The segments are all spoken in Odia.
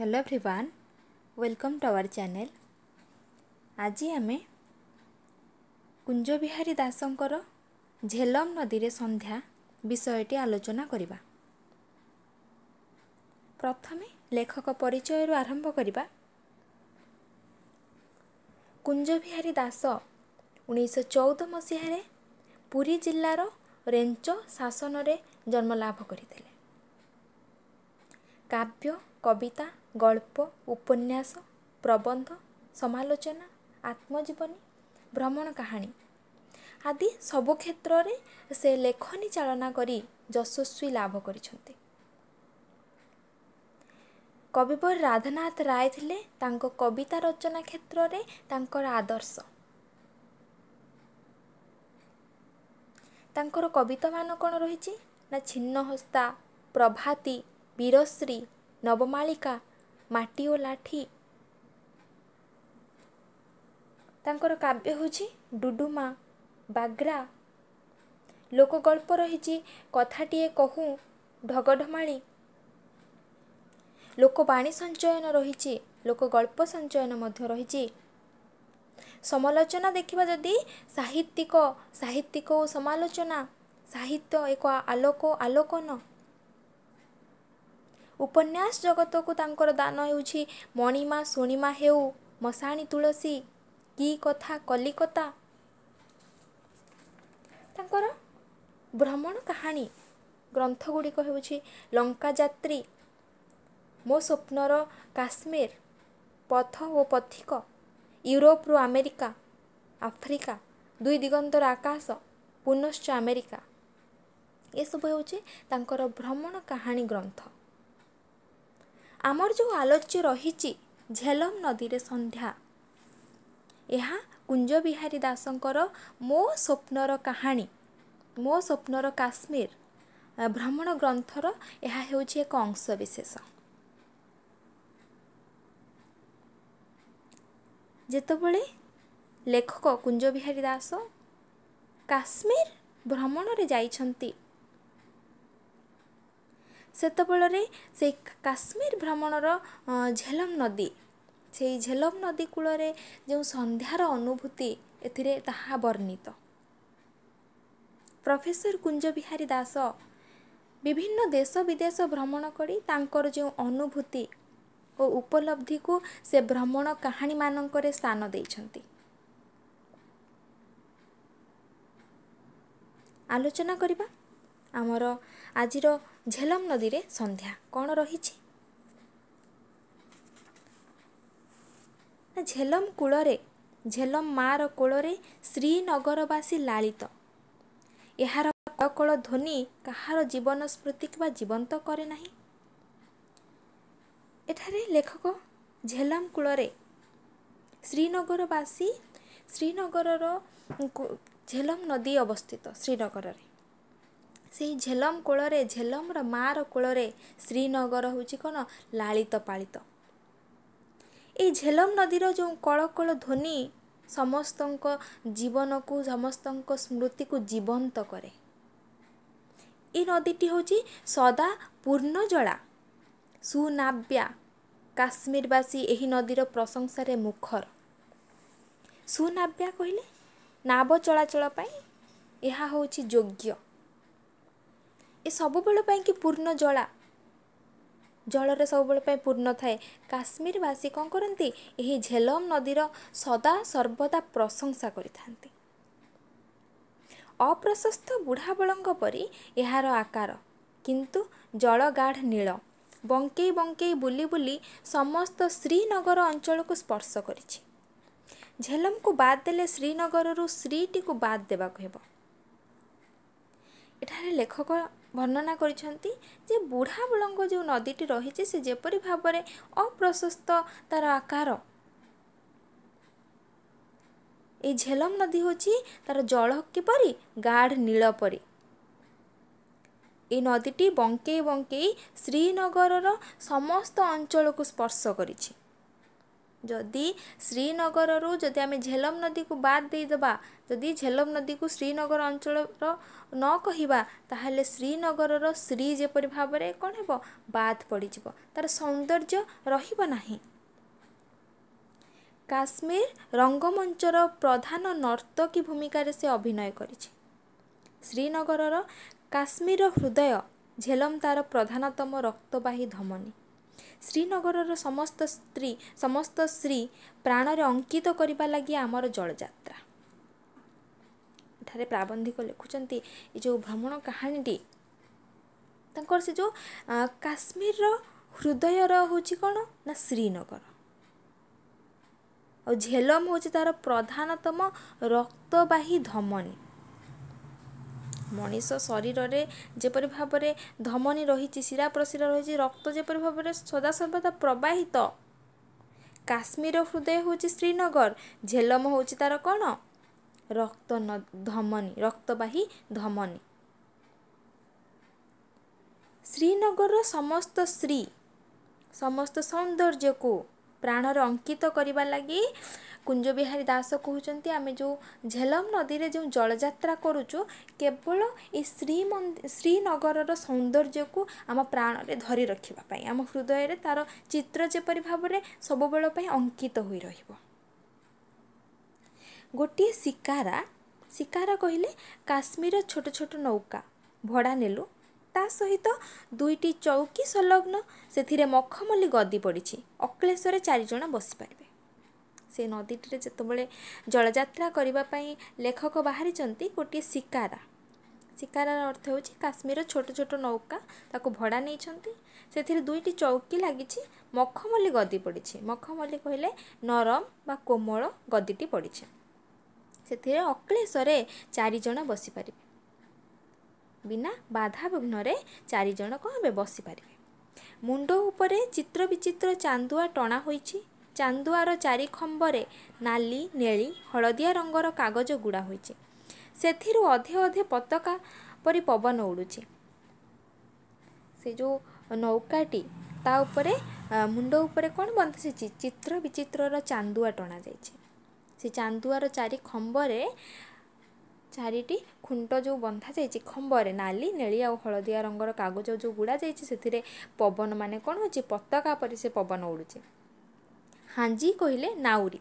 ହ୍ୟାଲୋ ଭ୍ରିବାନ୍ ୱେଲକମ୍ ଟୁ ଆୱାର ଚ୍ୟାନେଲ ଆଜି ଆମେ କୁଞ୍ଜବିହାରୀ ଦାସଙ୍କର ଝେଲମ୍ ନଦୀରେ ସନ୍ଧ୍ୟା ବିଷୟଟି ଆଲୋଚନା କରିବା ପ୍ରଥମେ ଲେଖକ ପରିଚୟରୁ ଆରମ୍ଭ କରିବା କୁଞ୍ଜବିହାରୀ ଦାସ ଉଣେଇଶହ ଚଉଦ ମସିହାରେ ପୁରୀ ଜିଲ୍ଲାର ରେଞ୍ଚ ଶାସନରେ ଜନ୍ମଲାଭ କରିଥିଲେ କାବ୍ୟ କବିତା ଗଳ୍ପ ଉପନ୍ୟାସ ପ୍ରବନ୍ଧ ସମାଲୋଚନା ଆତ୍ମଜୀବନୀ ଭ୍ରମଣ କାହାଣୀ ଆଦି ସବୁ କ୍ଷେତ୍ରରେ ସେ ଲେଖନୀ ଚାଳନା କରି ଯଶସ୍ୱୀ ଲାଭ କରିଛନ୍ତି କବିବର ରାଧାନାଥ ରାୟ ଥିଲେ ତାଙ୍କ କବିତା ରଚନା କ୍ଷେତ୍ରରେ ତାଙ୍କର ଆଦର୍ଶ ତାଙ୍କର କବିତାମାନ କ'ଣ ରହିଛି ନା ଛିନ୍ନହସ୍ତା ପ୍ରଭାତୀ ବୀରଶ୍ରୀ ନବମାଳିକା ମାଟି ଓ ଲାଠି ତାଙ୍କର କାବ୍ୟ ହେଉଛି ଡୁଡ଼ୁମା ବାଗ୍ରା ଲୋକଗଳ୍ପ ରହିଛି କଥାଟିଏ କହୁ ଢଗଢମାଳି ଲୋକବାଣୀ ସଞ୍ଚୟନ ରହିଛି ଲୋକଗଳ୍ପ ସଞ୍ଚୟନ ମଧ୍ୟ ରହିଛି ସମାଲୋଚନା ଦେଖିବା ଯଦି ସାହିତ୍ୟିକ ସାହିତ୍ୟିକ ଓ ସମାଲୋଚନା ସାହିତ୍ୟ ଏକ ଆଲୋକ ଆଲୋକନ ଉପନ୍ୟାସ ଜଗତକୁ ତାଙ୍କର ଦାନ ହେଉଛି ମଣିମା ଶୁଣିମା ହେଉ ମଶାଣି ତୁଳସୀ କି କଥା କଲିକତା ତାଙ୍କର ଭ୍ରମଣ କାହାଣୀ ଗ୍ରନ୍ଥ ଗୁଡ଼ିକ ହେଉଛି ଲଙ୍କା ଯାତ୍ରୀ ମୋ ସ୍ୱପ୍ନର କାଶ୍ମୀର ପଥ ଓ ପଥିକ ୟୁରୋପରୁ ଆମେରିକା ଆଫ୍ରିକା ଦୁଇ ଦିଗନ୍ତର ଆକାଶ ପୁନଶ୍ଚ ଆମେରିକା ଏସବୁ ହେଉଛି ତାଙ୍କର ଭ୍ରମଣ କାହାଣୀ ଗ୍ରନ୍ଥ ଆମର ଯେଉଁ ଆଲୋଚ୍ୟ ରହିଛି ଝେଲମ୍ ନଦୀରେ ସନ୍ଧ୍ୟା ଏହା କୁଞ୍ଜ ବିହାରୀ ଦାସଙ୍କର ମୋ ସ୍ୱପ୍ନର କାହାଣୀ ମୋ ସ୍ୱପ୍ନର କାଶ୍ମୀର ଭ୍ରମଣ ଗ୍ରନ୍ଥର ଏହା ହେଉଛି ଏକ ଅଂଶବିଶେଷ ଯେତେବେଳେ ଲେଖକ କୁଞ୍ଜ ବିହାରୀ ଦାସ କାଶ୍ମୀର ଭ୍ରମଣରେ ଯାଇଛନ୍ତି ସେତେବେଳରେ ସେଇ କାଶ୍ମୀର ଭ୍ରମଣର ଝେଲମ ନଦୀ ସେଇ ଝେଲମ ନଦୀ କୂଳରେ ଯେଉଁ ସନ୍ଧ୍ୟାର ଅନୁଭୂତି ଏଥିରେ ତାହା ବର୍ଣ୍ଣିତ ପ୍ରଫେସର କୁଞ୍ଜ ବିହାରୀ ଦାସ ବିଭିନ୍ନ ଦେଶ ବିଦେଶ ଭ୍ରମଣ କରି ତାଙ୍କର ଯେଉଁ ଅନୁଭୂତି ଓ ଉପଲବ୍ଧିକୁ ସେ ଭ୍ରମଣ କାହାଣୀମାନଙ୍କରେ ସ୍ଥାନ ଦେଇଛନ୍ତି ଆଲୋଚନା କରିବା ଆମର ଆଜିର ଝେଲମ୍ ନଦୀରେ ସନ୍ଧ୍ୟା କ'ଣ ରହିଛି ଝେଲମ୍ କୂଳରେ ଝେଲମ୍ ମା'ର କୂଳରେ ଶ୍ରୀନଗରବାସୀ ଲାଳିତ ଏହାର କଳକଳ ଧ୍ୱନି କାହାର ଜୀବନ ସ୍ମୃତି କିମ୍ବା ଜୀବନ୍ତ କରେ ନାହିଁ ଏଠାରେ ଲେଖକ ଝେଲମ୍ କୂଳରେ ଶ୍ରୀନଗରବାସୀ ଶ୍ରୀନଗରର ଝେଲମ୍ ନଦୀ ଅବସ୍ଥିତ ଶ୍ରୀନଗରରେ ସେଇ ଝେଲମ କୋଳରେ ଝେଲମର ମାଆର କୋଳରେ ଶ୍ରୀନଗର ହେଉଛି କ'ଣ ଲାଳିତ ପାଳିତ ଏଇ ଝେଲମ ନଦୀର ଯେଉଁ କଳକଳ ଧ୍ୱନି ସମସ୍ତଙ୍କ ଜୀବନକୁ ସମସ୍ତଙ୍କ ସ୍ମୃତିକୁ ଜୀବନ୍ତ କରେ ଏ ନଦୀଟି ହେଉଛି ସଦା ପୂର୍ଣ୍ଣଜଳା ସୁନାବ୍ୟା କାଶ୍ମୀରବାସୀ ଏହି ନଦୀର ପ୍ରଶଂସାରେ ମୁଖର ସୁନାବ୍ୟା କହିଲେ ନାବ ଚଳାଚଳ ପାଇଁ ଏହା ହେଉଛି ଯୋଗ୍ୟ ଏ ସବୁବେଳ ପାଇଁ କି ପୂର୍ଣ୍ଣ ଜଳା ଜଳରେ ସବୁବେଳ ପାଇଁ ପୂର୍ଣ୍ଣ ଥାଏ କାଶ୍ମୀରବାସୀ କ'ଣ କରନ୍ତି ଏହି ଝେଲମ୍ ନଦୀର ସଦା ସର୍ବଦା ପ୍ରଶଂସା କରିଥାନ୍ତି ଅପ୍ରଶସ୍ତ ବୁଢ଼ାବଳଙ୍କ ପରି ଏହାର ଆକାର କିନ୍ତୁ ଜଳଗାଢ଼ ନୀଳ ବଙ୍କେଇ ବଙ୍କେଇ ବୁଲି ବୁଲି ସମସ୍ତ ଶ୍ରୀନଗର ଅଞ୍ଚଳକୁ ସ୍ପର୍ଶ କରିଛି ଝେଲମ୍କୁ ବାଦ୍ ଦେଲେ ଶ୍ରୀନଗରରୁ ଶ୍ରୀଟିକୁ ବାଦ୍ ଦେବାକୁ ହେବ ଏଠାରେ ଲେଖକ ବର୍ଣ୍ଣନା କରିଛନ୍ତି ଯେ ବୁଢ଼ା ବୁଢ଼ଙ୍କ ଯେଉଁ ନଦୀଟି ରହିଛି ସେ ଯେପରି ଭାବରେ ଅପ୍ରଶସ୍ତ ତା'ର ଆକାର ଏଇ ଝେଲମ୍ ନଦୀ ହେଉଛି ତା'ର ଜଳ କିପରି ଗାଢ଼ ନୀଳ ପରି ଏଇ ନଦୀଟି ବଙ୍କେଇ ବଙ୍କେଇ ଶ୍ରୀନଗରର ସମସ୍ତ ଅଞ୍ଚଳକୁ ସ୍ପର୍ଶ କରିଛି ଯଦି ଶ୍ରୀନଗରରୁ ଯଦି ଆମେ ଝେଲମ ନଦୀକୁ ବାଦ ଦେଇଦେବା ଯଦି ଝେଲମ ନଦୀକୁ ଶ୍ରୀନଗର ଅଞ୍ଚଳର ନ କହିବା ତାହେଲେ ଶ୍ରୀନଗରର ଶ୍ରୀ ଯେପରି ଭାବରେ କ'ଣ ହେବ ବାଦ ପଡ଼ିଯିବ ତା'ର ସୌନ୍ଦର୍ଯ୍ୟ ରହିବ ନାହିଁ କାଶ୍ମୀର ରଙ୍ଗମଞ୍ଚର ପ୍ରଧାନ ନର୍ତ୍ତକୀ ଭୂମିକାରେ ସେ ଅଭିନୟ କରିଛି ଶ୍ରୀନଗରର କାଶ୍ମୀରର ହୃଦୟ ଝେଲମ ତା'ର ପ୍ରଧାନତମ ରକ୍ତବାହୀ ଧମନୀ ଶ୍ରୀନଗରର ସମସ୍ତ ସ୍ତ୍ରୀ ସମସ୍ତ ସ୍ତ୍ରୀ ପ୍ରାଣରେ ଅଙ୍କିତ କରିବା ଲାଗି ଆମର ଜଳଯାତ୍ରା ଏଠାରେ ପ୍ରାବନ୍ଧିକ ଲେଖୁଛନ୍ତି ଏ ଯେଉଁ ଭ୍ରମଣ କାହାଣୀଟି ତାଙ୍କର ସେ ଯେଉଁ କାଶ୍ମୀରର ହୃଦୟର ହେଉଛି କ'ଣ ନା ଶ୍ରୀନଗର ଆଉ ଝେଲମ୍ ହେଉଛି ତା'ର ପ୍ରଧାନତମ ରକ୍ତବାହୀ ଧମନୀ ମଣିଷ ଶରୀରରେ ଯେପରି ଭାବରେ ଧମନୀ ରହିଛି ଶିରା ପ୍ରଶିର ରହିଛି ରକ୍ତ ଯେପରି ଭାବରେ ସଦାସର୍ବଦା ପ୍ରବାହିତ କାଶ୍ମୀର ହୃଦୟ ହେଉଛି ଶ୍ରୀନଗର ଝେଲମ ହେଉଛି ତା'ର କ'ଣ ରକ୍ତ ନ ଧମନୀ ରକ୍ତବାହୀ ଧମନୀ ଶ୍ରୀନଗରର ସମସ୍ତ ସ୍ତ୍ରୀ ସମସ୍ତ ସୌନ୍ଦର୍ଯ୍ୟକୁ ପ୍ରାଣରେ ଅଙ୍କିତ କରିବା ଲାଗି କୁଞ୍ଜବିହାରୀ ଦାସ କହୁଛନ୍ତି ଆମେ ଯେଉଁ ଝେଲମ୍ ନଦୀରେ ଯେଉଁ ଜଳଯାତ୍ରା କରୁଛୁ କେବଳ ଏ ଶ୍ରୀ ଶ୍ରୀନଗରର ସୌନ୍ଦର୍ଯ୍ୟକୁ ଆମ ପ୍ରାଣରେ ଧରି ରଖିବା ପାଇଁ ଆମ ହୃଦୟରେ ତା'ର ଚିତ୍ର ଯେପରି ଭାବରେ ସବୁବେଳ ପାଇଁ ଅଙ୍କିତ ହୋଇ ରହିବ ଗୋଟିଏ ଶିକାରା ଶିକାରା କହିଲେ କାଶ୍ମୀର ଛୋଟ ଛୋଟ ନୌକା ଭଡ଼ା ନେଲୁ ତା ସହିତ ଦୁଇଟି ଚୌକି ସଂଲଗ୍ନ ସେଥିରେ ମଖମଲି ଗଦି ପଡ଼ିଛି ଅକ୍ଲେଶ୍ୱରେ ଚାରିଜଣ ବସିପାରିବେ ସେ ନଦୀଟିରେ ଯେତେବେଳେ ଜଳଯାତ୍ରା କରିବା ପାଇଁ ଲେଖକ ବାହାରିଛନ୍ତି ଗୋଟିଏ ଶିକାରା ଶିକାରାର ଅର୍ଥ ହେଉଛି କାଶ୍ମୀରର ଛୋଟ ଛୋଟ ନୌକା ତାକୁ ଭଡ଼ା ନେଇଛନ୍ତି ସେଥିରେ ଦୁଇଟି ଚୌକି ଲାଗିଛି ମଖମଲି ଗଦି ପଡ଼ିଛି ମଖମଲି କହିଲେ ନରମ ବା କୋମଳ ଗଦିଟି ପଡ଼ିଛି ସେଥିରେ ଅକ୍ଲେଶରେ ଚାରିଜଣ ବସିପାରିବେ ବିନା ବାଧାବିଘ୍ନରେ ଚାରିଜଣ କ'ଣ ହେବେ ବସିପାରିବେ ମୁଣ୍ଡ ଉପରେ ଚିତ୍ର ବିଚିତ୍ର ଚାନ୍ଦୁଆ ଟଣା ହୋଇଛି ଚାନ୍ଦୁଆର ଚାରି ଖମ୍ବରେ ନାଲି ନେଳି ହଳଦିଆ ରଙ୍ଗର କାଗଜ ଗୁଡ଼ା ହୋଇଛି ସେଥିରୁ ଅଧେ ଅଧେ ପତାକା ପରି ପବନ ଉଡ଼ୁଛି ସେ ଯେଉଁ ନୌକାଟି ତା ଉପରେ ମୁଣ୍ଡ ଉପରେ କ'ଣ ବନ୍ଧିଛି ଚିତ୍ର ବିଚିତ୍ରର ଚାନ୍ଦୁଆ ଟଣା ଯାଇଛି ସେ ଚାନ୍ଦୁଆର ଚାରି ଖମ୍ବରେ ଶାଢ଼ୀଟି ଖୁଣ୍ଟ ଯେଉଁ ବନ୍ଧା ଯାଇଛି ଖମ୍ବରେ ନାଲି ନେଳି ଆଉ ହଳଦିଆ ରଙ୍ଗର କାଗଜ ଯେଉଁ ବୁଡ଼ା ଯାଇଛି ସେଥିରେ ପବନ ମାନେ କ'ଣ ହେଉଛି ପତାକା ପରି ସେ ପବନ ଉଡ଼ୁଛି ହାଞ୍ଜି କହିଲେ ନାଉରି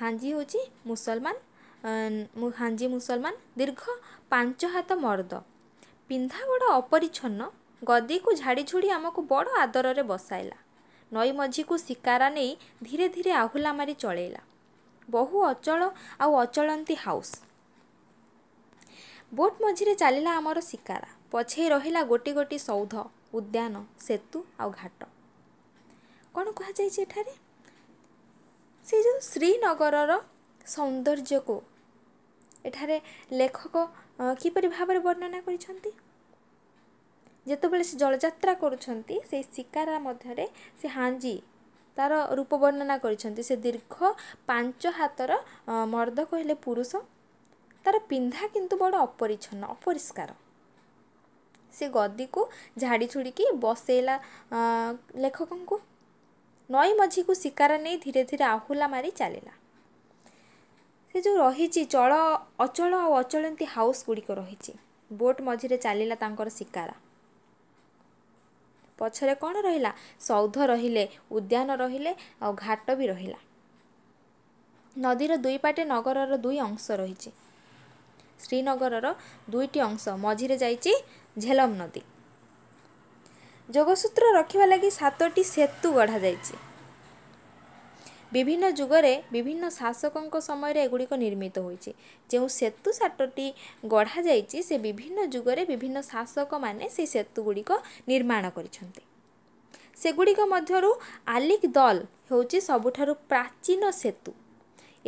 ହାଞ୍ଜି ହେଉଛି ମୁସଲମାନ ହାଞ୍ଜି ମୁସଲମାନ ଦୀର୍ଘ ପାଞ୍ଚ ହାତ ମର୍ଦ ପିନ୍ଧା ବଡ଼ ଅପରିଚ୍ଛନ୍ନ ଗଦିକୁ ଝାଡ଼ି ଝୁଡ଼ି ଆମକୁ ବଡ଼ ଆଦରରେ ବସାଇଲା ନଈ ମଝିକୁ ଶିକାରା ନେଇ ଧୀରେ ଧୀରେ ଆହୁଲା ମାରି ଚଳେଇଲା ବହୁ ଅଚଳ ଆଉ ଅଚଳନ୍ତି ହାଉସ୍ ବୋଟ୍ ମଝିରେ ଚାଲିଲା ଆମର ଶିକାରା ପଛେଇ ରହିଲା ଗୋଟି ଗୋଟି ସୌଧ ଉଦ୍ୟାନ ସେତୁ ଆଉ ଘାଟ କ'ଣ କୁହାଯାଇଛି ଏଠାରେ ସେ ଯେଉଁ ଶ୍ରୀନଗରର ସୌନ୍ଦର୍ଯ୍ୟକୁ ଏଠାରେ ଲେଖକ କିପରି ଭାବରେ ବର୍ଣ୍ଣନା କରିଛନ୍ତି ଯେତେବେଳେ ସେ ଜଳଯାତ୍ରା କରୁଛନ୍ତି ସେ ଶିକାରା ମଧ୍ୟରେ ସେ ହାଞ୍ଜି ତା'ର ରୂପ ବର୍ଣ୍ଣନା କରିଛନ୍ତି ସେ ଦୀର୍ଘ ପାଞ୍ଚ ହାତର ମର୍ଦ୍ଦ କହିଲେ ପୁରୁଷ ତା'ର ପିନ୍ଧା କିନ୍ତୁ ବଡ଼ ଅପରିଚ୍ଛନ୍ନ ଅପରିଷ୍କାର ସେ ଗଦିକୁ ଝାଡ଼ି ଛୁଡ଼ିକି ବସେଇଲା ଲେଖକଙ୍କୁ ନଈ ମଝିକୁ ଶିକାର ନେଇ ଧୀରେ ଧୀରେ ଆହୁଲା ମାରି ଚାଲିଲା ସେ ଯେଉଁ ରହିଛି ଚଳ ଅଚଳ ଆଉ ଅଚଳନ୍ତି ହାଉସ୍ ଗୁଡ଼ିକ ରହିଛି ବୋଟ୍ ମଝିରେ ଚାଲିଲା ତାଙ୍କର ଶିକାର ପଛରେ କ'ଣ ରହିଲା ସୌଧ ରହିଲେ ଉଦ୍ୟାନ ରହିଲେ ଆଉ ଘାଟ ବି ରହିଲା ନଦୀର ଦୁଇ ପାଟେ ନଗରର ଦୁଇ ଅଂଶ ରହିଛି ଶ୍ରୀନଗରର ଦୁଇଟି ଅଂଶ ମଝିରେ ଯାଇଛି ଝେଲମ୍ ନଦୀ ଯୋଗସୂତ୍ର ରଖିବା ଲାଗି ସାତଟି ସେତୁ ଗଢ଼ାଯାଇଛି ବିଭିନ୍ନ ଯୁଗରେ ବିଭିନ୍ନ ଶାସକଙ୍କ ସମୟରେ ଏଗୁଡ଼ିକ ନିର୍ମିତ ହୋଇଛି ଯେଉଁ ସେତୁ ସାତଟି ଗଢ଼ାଯାଇଛି ସେ ବିଭିନ୍ନ ଯୁଗରେ ବିଭିନ୍ନ ଶାସକମାନେ ସେ ସେତୁଗୁଡ଼ିକ ନିର୍ମାଣ କରିଛନ୍ତି ସେଗୁଡ଼ିକ ମଧ୍ୟରୁ ଆଲିକ୍ ଦଲ୍ ହେଉଛି ସବୁଠାରୁ ପ୍ରାଚୀନ ସେତୁ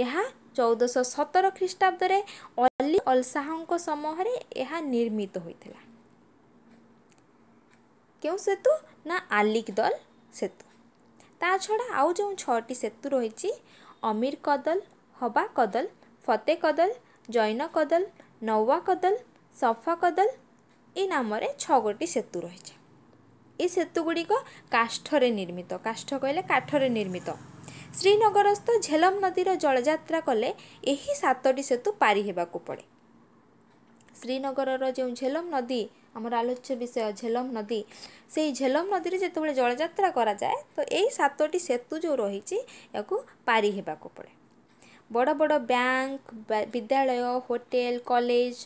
ଏହା ଚଉଦଶହ ସତର ଖ୍ରୀଷ୍ଟାବ୍ଦରେ ଅଲି ଅଲସାହଙ୍କ ସମୂହରେ ଏହା ନିର୍ମିତ ହୋଇଥିଲା କେଉଁ ସେତୁ ନା ଆଲିକ ଦଲ ସେତୁ ତା ଛଡ଼ା ଆଉ ଯେଉଁ ଛଅଟି ସେତୁ ରହିଛି ଅମୀର କଦଲ ହବା କଦଲ ଫତେ କଦଲ ଜୈନ କଦଲ ନୱା କଦଲ ସଫା କଦଲ ଏ ନାମରେ ଛଅ ଗୋଟି ସେତୁ ରହିଛି ଏ ସେତୁଗୁଡ଼ିକ କାଷ୍ଠରେ ନିର୍ମିତ କାଷ୍ଠ କହିଲେ କାଠରେ ନିର୍ମିତ ଶ୍ରୀନଗରସ୍ଥ ଝେଲମ୍ ନଦୀର ଜଳଯାତ୍ରା କଲେ ଏହି ସାତଟି ସେତୁ ପାରି ହେବାକୁ ପଡ଼େ ଶ୍ରୀନଗରର ଯେଉଁ ଝେଲମ୍ ନଦୀ ଆମର ଆଲୋଚ୍ୟ ବିଷୟ ଝେଲମ୍ ନଦୀ ସେହି ଝେଲମ୍ ନଦୀରେ ଯେତେବେଳେ ଜଳଯାତ୍ରା କରାଯାଏ ତ ଏହି ସାତଟି ସେତୁ ଯେଉଁ ରହିଛି ଏହାକୁ ପାରି ହେବାକୁ ପଡ଼େ ବଡ଼ ବଡ଼ ବ୍ୟାଙ୍କ ବିଦ୍ୟାଳୟ ହୋଟେଲ କଲେଜ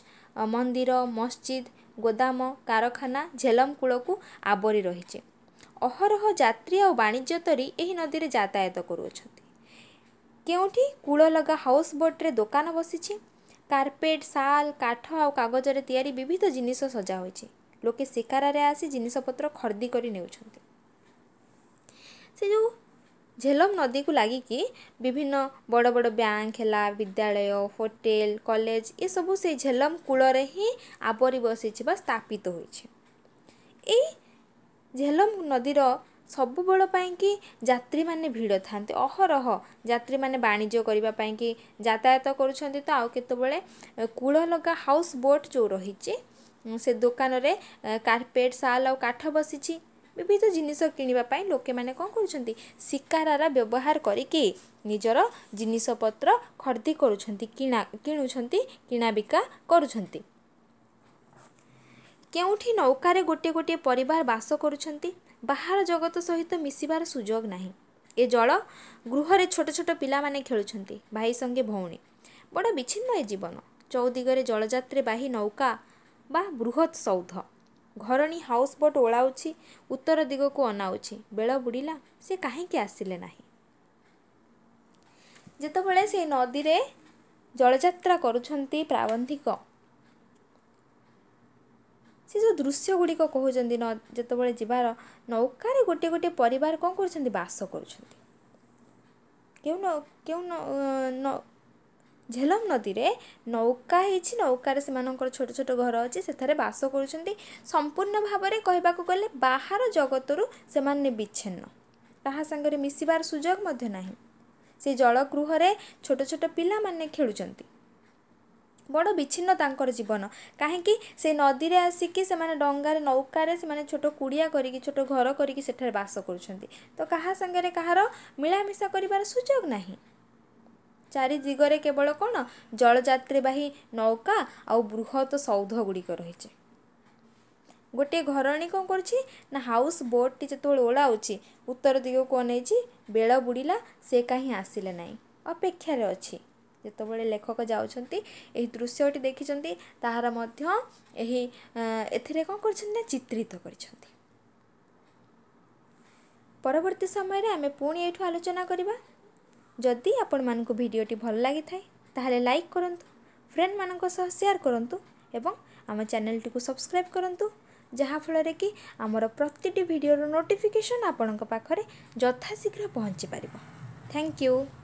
ମନ୍ଦିର ମସଜିଦ ଗୋଦାମ କାରଖାନା ଝେଲମ୍ କୂଳକୁ ଆବରି ରହିଛି ଅହରହ ଯାତ୍ରୀ ଆଉ ବାଣିଜ୍ୟ ତରି ଏହି ନଦୀରେ ଯାତାୟାତ କରୁଅଛନ୍ତି କେଉଁଠି କୂଳ ଲଗା ହାଉସ୍ ବୋଟ୍ରେ ଦୋକାନ ବସିଛି କାର୍ପେଟ୍ ଶାଲ୍ କାଠ ଆଉ କାଗଜରେ ତିଆରି ବିବିଧ ଜିନିଷ ସଜା ହୋଇଛି ଲୋକେ ଶିକାରାରେ ଆସି ଜିନିଷପତ୍ର ଖର୍ଦ୍ଦି କରି ନେଉଛନ୍ତି ସେ ଯେଉଁ ଝେଲମ୍ ନଦୀକୁ ଲାଗିକି ବିଭିନ୍ନ ବଡ଼ ବଡ଼ ବ୍ୟାଙ୍କ ହେଲା ବିଦ୍ୟାଳୟ ହୋଟେଲ କଲେଜ ଏସବୁ ସେଇ ଝେଲମ୍ କୂଳରେ ହିଁ ଆବରି ବସିଛି ବା ସ୍ଥାପିତ ହୋଇଛି ଏଇ ଝେଲମ୍ ନଦୀର ସବୁବେଳ ପାଇଁକି ଯାତ୍ରୀମାନେ ଭିଡ଼ ଥାନ୍ତି ଅହରହ ଯାତ୍ରୀମାନେ ବାଣିଜ୍ୟ କରିବା ପାଇଁକି ଯାତାୟାତ କରୁଛନ୍ତି ତ ଆଉ କେତେବେଳେ କୂଳ ଲଗା ହାଉସ୍ ବୋଟ୍ ଯେଉଁ ରହିଛି ସେ ଦୋକାନରେ କାର୍ପେଟ୍ ଶାଲ୍ ଆଉ କାଠ ବସିଛି ବିବିଧ ଜିନିଷ କିଣିବା ପାଇଁ ଲୋକେମାନେ କ'ଣ କରୁଛନ୍ତି ଶିକାରାର ବ୍ୟବହାର କରିକି ନିଜର ଜିନିଷପତ୍ର ଖର୍ଦି କରୁଛନ୍ତି କିଣା କିଣୁଛନ୍ତି କିଣାବିକା କରୁଛନ୍ତି କେଉଁଠି ନୌକାରେ ଗୋଟିଏ ଗୋଟିଏ ପରିବାର ବାସ କରୁଛନ୍ତି ବାହାର ଜଗତ ସହିତ ମିଶିବାର ସୁଯୋଗ ନାହିଁ ଏ ଜଳ ଗୃହରେ ଛୋଟ ଛୋଟ ପିଲାମାନେ ଖେଳୁଛନ୍ତି ଭାଇ ସଙ୍ଗେ ଭଉଣୀ ବଡ଼ ବିଚ୍ଛିନ୍ନ ଏ ଜୀବନ ଚଉଦିଗରେ ଜଳଯାତ୍ରୀ ବାହି ନୌକା ବା ବୃହତ୍ ସୌଧ ଘରଣୀ ହାଉସ୍ ବୋଟ୍ ଓଳାଉଛି ଉତ୍ତର ଦିଗକୁ ଅନାଉଛି ବେଳ ବୁଡ଼ିଲା ସେ କାହିଁକି ଆସିଲେ ନାହିଁ ଯେତେବେଳେ ସେ ନଦୀରେ ଜଳଯାତ୍ରା କରୁଛନ୍ତି ପ୍ରାବନ୍ଧିକ ସେ ଯେଉଁ ଦୃଶ୍ୟ ଗୁଡ଼ିକ କହୁଛନ୍ତି ନ ଯେତେବେଳେ ଯିବାର ନୌକାରେ ଗୋଟିଏ ଗୋଟିଏ ପରିବାର କ'ଣ କରୁଛନ୍ତି ବାସ କରୁଛନ୍ତି କେଉଁ ନ କେଉଁ ନ ଝେଲମ ନଦୀରେ ନୌକା ହେଇଛି ନୌକାରେ ସେମାନଙ୍କର ଛୋଟ ଛୋଟ ଘର ଅଛି ସେଠାରେ ବାସ କରୁଛନ୍ତି ସମ୍ପୂର୍ଣ୍ଣ ଭାବରେ କହିବାକୁ ଗଲେ ବାହାର ଜଗତରୁ ସେମାନେ ବିଚ୍ଛିନ୍ନ ତାହା ସାଙ୍ଗରେ ମିଶିବାର ସୁଯୋଗ ମଧ୍ୟ ନାହିଁ ସେ ଜଳଗୃହରେ ଛୋଟ ଛୋଟ ପିଲାମାନେ ଖେଳୁଛନ୍ତି বড় বিচ্ছিন্ন তাঙ্কর জীবন কাহিঁকি সে নদী আসিকি সে ডঙ্গার নৌকারে সে ছোট কুড়িয়া করি ছোট ঘর করি সেঠার বাস করছেন তো কাহা সাংরে কাহার মিলামিশা করবার সুযোগ না চারি দিগরে কেবল কোণ জলযাত্রীবাহী নৌকা আউ সৌধ সৌধগুড়ি রয়েছে ଗୋଟିଏ ঘরণী কম କରୁଛି না হাউস বোটটি যেত ওলাউছি উত্তর ଦିଗକୁ অনেছি ବେଳ বুড়া সে কাহি আসলে না অপেক্ষার অনেক ଯେତେବେଳେ ଲେଖକ ଯାଉଛନ୍ତି ଏହି ଦୃଶ୍ୟଟି ଦେଖିଛନ୍ତି ତାହାର ମଧ୍ୟ ଏହି ଏଥିରେ କ'ଣ କରିଛନ୍ତି ନା ଚିତ୍ରିତ କରିଛନ୍ତି ପରବର୍ତ୍ତୀ ସମୟରେ ଆମେ ପୁଣି ଏଇଠୁ ଆଲୋଚନା କରିବା ଯଦି ଆପଣମାନଙ୍କୁ ଭିଡ଼ିଓଟି ଭଲ ଲାଗିଥାଏ ତାହେଲେ ଲାଇକ୍ କରନ୍ତୁ ଫ୍ରେଣ୍ଡମାନଙ୍କ ସହ ସେୟାର କରନ୍ତୁ ଏବଂ ଆମ ଚ୍ୟାନେଲଟିକୁ ସବସ୍କ୍ରାଇବ୍ କରନ୍ତୁ ଯାହାଫଳରେ କି ଆମର ପ୍ରତିଟି ଭିଡ଼ିଓର ନୋଟିଫିକେସନ୍ ଆପଣଙ୍କ ପାଖରେ ଯଥାଶୀଘ୍ର ପହଞ୍ଚିପାରିବ ଥ୍ୟାଙ୍କ ୟୁ